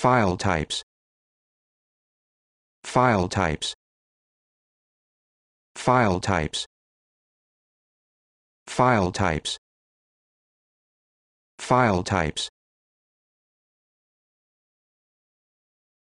File types. File types. File types. File types. File types.